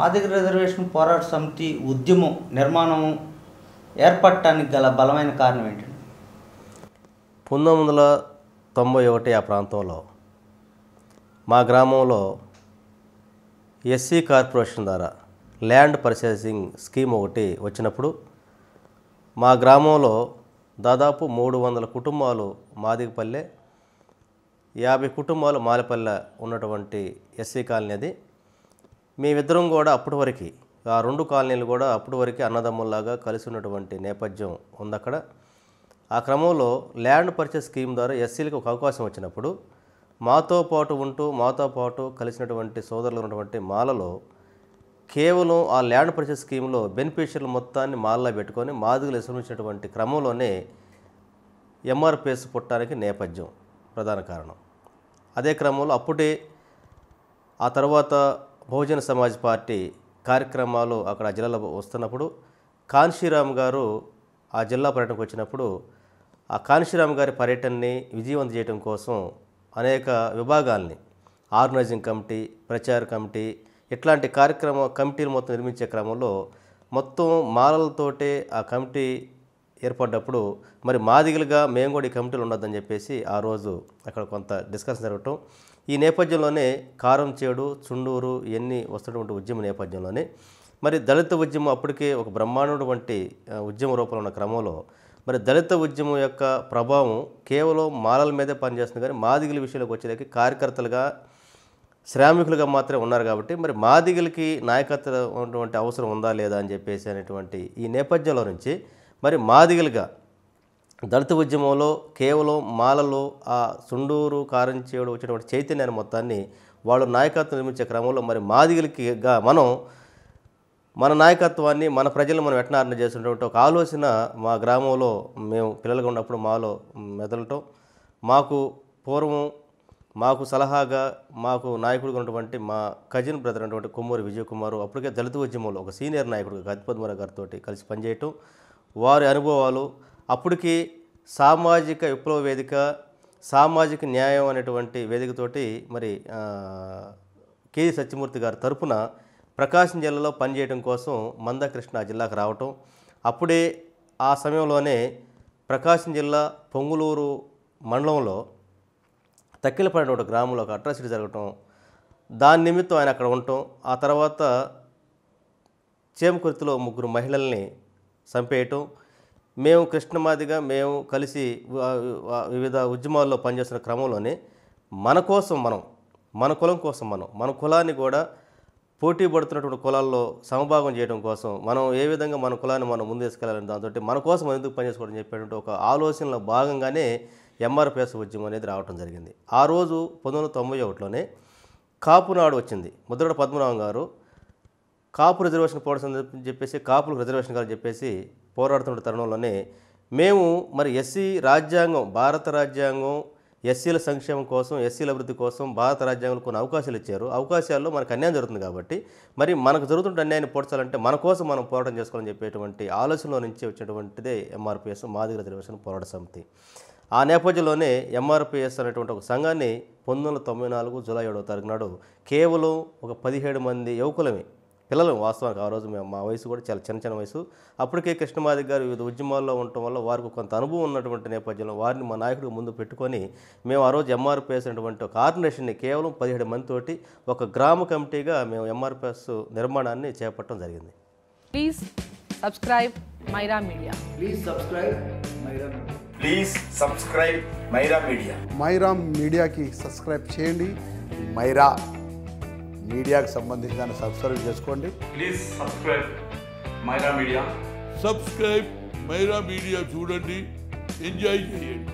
Madiga reservation పోరాట సమితి ఉద్యమం నిర్మాణం ఏర్పడటానికి గల బలమైన కారణం ఏంటండి పంతొమ్మిది వందల తొంభై ఒకటి ఆ ప్రాంతంలో మా గ్రామంలో ఎస్సీ కార్పొరేషన్ ద్వారా ల్యాండ్ పర్చేసింగ్ స్కీమ్ ఒకటి వచ్చినప్పుడు మా గ్రామంలో దాదాపు మూడు వందల కుటుంబాలు మాదిగపల్లె యాభై కుటుంబాలు మాలపల్లె ఉన్నటువంటి ఎస్సీ కాలనీ అది మేమిద్దరం కూడా అప్పటి వరకు ఆ రెండు కాలనీలు కూడా అప్పటి వరకు అన్నదమ్ముల్లాగా కలిసి ఉన్నటువంటి నేపథ్యం ఉంది అక్కడ ఆ క్రమంలో ల్యాండ్ పర్చేస్ స్కీమ్ ద్వారా ఎస్సీలకు ఒక అవకాశం వచ్చినప్పుడు మాతో పాటు ఉంటూ మాతో పాటు కలిసినటువంటి సోదరులు ఉన్నటువంటి మాలలో కేవలం ఆ ల్యాండ్ పర్చేస్ స్కీమ్లో బెనిఫిషియల్ మొత్తాన్ని మాల్లో పెట్టుకొని మాదిగలు ఎసరించినటువంటి క్రమంలోనే ఎంఆర్పిఎస్ పుట్టడానికి నేపథ్యం ప్రధాన కారణం అదే క్రమంలో అప్పుడే ఆ తర్వాత బహుజన సమాజ్ పార్టీ కార్యక్రమాలు అక్కడ ఆ జిల్లాలో వస్తున్నప్పుడు కాన్షీరామ్ గారు ఆ జిల్లా పర్యటనకు వచ్చినప్పుడు ఆ కాన్షీరామ్ గారి పర్యటనని విజయవంతం చేయడం కోసం అనేక విభాగాల్ని ఆర్గనైజింగ్ కమిటీ ప్రచార కమిటీ ఇట్లాంటి కార్యక్రమ కమిటీలు మొత్తం నిర్మించే క్రమంలో మొత్తం మాలలతోటే ఆ కమిటీ ఏర్పడ్డప్పుడు మరి మాదిగలుగా మేము కూడా ఈ కమిటీలు ఉండొద్దని చెప్పేసి ఆ రోజు అక్కడ కొంత డిస్కషన్ జరగటం ఈ నేపథ్యంలోనే కారం చేడు చుండూరు ఇవన్నీ వస్తున్నటువంటి ఉద్యమ నేపథ్యంలోనే మరి దళిత ఉద్యమం అప్పటికే ఒక బ్రహ్మాండు వంటి ఉద్యమ రూపంలో ఉన్న క్రమంలో మరి దళిత ఉద్యమం యొక్క ప్రభావం కేవలం మాలల మీదే పనిచేస్తుంది కానీ మాదిగల విషయంలోకి వచ్చేదానికి కార్యకర్తలుగా శ్రామికులుగా మాత్రమే ఉన్నారు కాబట్టి మరి మాదిగలకి నాయకత్వం అవసరం ఉందా లేదా అని చెప్పేసి అనేటువంటి ఈ నేపథ్యంలో నుంచి మరి మాదిగలుగా దళిత ఉద్యమంలో కేవలం మాలలో ఆ సుండూరు కారంచేయుడు వచ్చినటువంటి చైతన్యాన్ని మొత్తాన్ని వాళ్ళు నాయకత్వం నిర్మించే క్రమంలో మరి మాదిగలకిగా మనం మన నాయకత్వాన్ని మన ప్రజలు మనం వెటనారణ చేస్తున్నటువంటి ఒక ఆలోచన మా గ్రామంలో మేము పిల్లలుగా ఉన్నప్పుడు మాలో మెదలటం మాకు పూర్వం మాకు సలహాగా మాకు నాయకుడిగా ఉన్నటువంటి మా కజిన్ బ్రదర్ అటువంటి కొమ్మూరి విజయ్ అప్పటికే దళిత ఉద్యమంలో ఒక సీనియర్ నాయకుడు గతిపద్మరావు గారితో కలిసి పనిచేయటం వారి అనుభవాలు అప్పటికి సామాజిక విప్లవ వేదిక సామాజిక న్యాయం అనేటువంటి వేదికతోటి మరి కేజీ సత్యమూర్తి గారి తరపున ప్రకాశం జిల్లాలో పనిచేయడం కోసం మందకృష్ణ జిల్లాకు రావటం అప్పుడే ఆ సమయంలోనే ప్రకాశం జిల్లా పొంగులూరు మండలంలో తక్కిలపడిన ఒక గ్రామంలో ఒక అట్రాసిటీ జరగటం దాని నిమిత్తం ఆయన అక్కడ ఉండటం ఆ తర్వాత చేమకుర్తిలో ముగ్గురు మహిళల్ని చంపేయటం మేము కృష్ణమాదిగా మేము కలిసి వివిధ ఉద్యమాల్లో పనిచేస్తున్న క్రమంలోనే మన కోసం మనం మన కులం కోసం మనం మన కులాన్ని కూడా పోటీ పడుతున్నటువంటి కులాల్లో సమభాగం చేయడం కోసం మనం ఏ విధంగా మన కులాన్ని మనం ముందేసుకెళ్ళాలని దాంతో మన కోసం ఎందుకు పనిచేసుకోవడం చెప్పేటువంటి ఒక ఆలోచనలో భాగంగానే ఎంఆర్పిఎస్ ఉద్యమం అనేది రావడం జరిగింది ఆ రోజు పంతొమ్మిది వందల తొంభై ఒకటిలోనే కాపునాడు వచ్చింది ముద్రడ పద్మనాభం గారు కాపు రిజర్వేషన్ పోవడం చెప్పేసి కాపులకు రిజర్వేషన్ కావాలని చెప్పేసి పోరాడుతున్న తరుణంలోనే మేము మరి ఎస్సీ రాజ్యాంగం భారత రాజ్యాంగం ఎస్సీల సంక్షేమం కోసం ఎస్సీల అభివృద్ధి కోసం భారత రాజ్యాంగంలో కొన్ని అవకాశాలు ఇచ్చారు అవకాశాల్లో మనకు అన్యాయం జరుగుతుంది కాబట్టి మరి మనకు జరుగుతున్న అన్యాయాన్ని పోడ్చాలంటే మన కోసం మనం పోరాటం చేసుకోవాలని చెప్పేటువంటి ఆలోచనలో నుంచి వచ్చినటువంటిదే ఎంఆర్పిఎస్ మాదిగ రిజర్వేషన్ పోరాట సమితి ఆ నేపథ్యంలోనే ఎంఆర్పిఎస్ అనేటువంటి ఒక సంఘాన్ని పంతొమ్మిది వందల తొంభై నాలుగు జూలై ఏడవ తారీఖు నాడు కేవలం ఒక పదిహేడు మంది యువకులమే పిల్లలు వాస్తవానికి ఆ రోజు మేము మా వయసు కూడా చాలా చిన్న చిన్న వయసు అప్పటికే కృష్ణమాది గారు వివిధ ఉద్యమాల్లో ఉండటం వల్ల వారికి కొంత అనుభవం ఉన్నటువంటి నేపథ్యంలో వారిని మా నాయకుడికి ముందు పెట్టుకొని మేము ఆ రోజు ఎంఆర్పిఎస్ అనేటువంటి ఒక ఆర్గనైజేషన్ని కేవలం పదిహేడు మందితోటి ఒక గ్రామ కమిటీగా మేము ఎంఆర్పిఎస్ నిర్మాణాన్ని చేపట్టడం జరిగింది please subscribe Myra media please subscribe Myra please subscribe Myra media Myra మీడియాకి సబ్స్క్రైబ్ చేయండి మైరా మీడియాకు సంబంధించిన సబ్స్క్రైబ్ చేసుకోండి please subscribe Myra media subscribe Myra media చూడండి ఎంజాయ్ చేయండి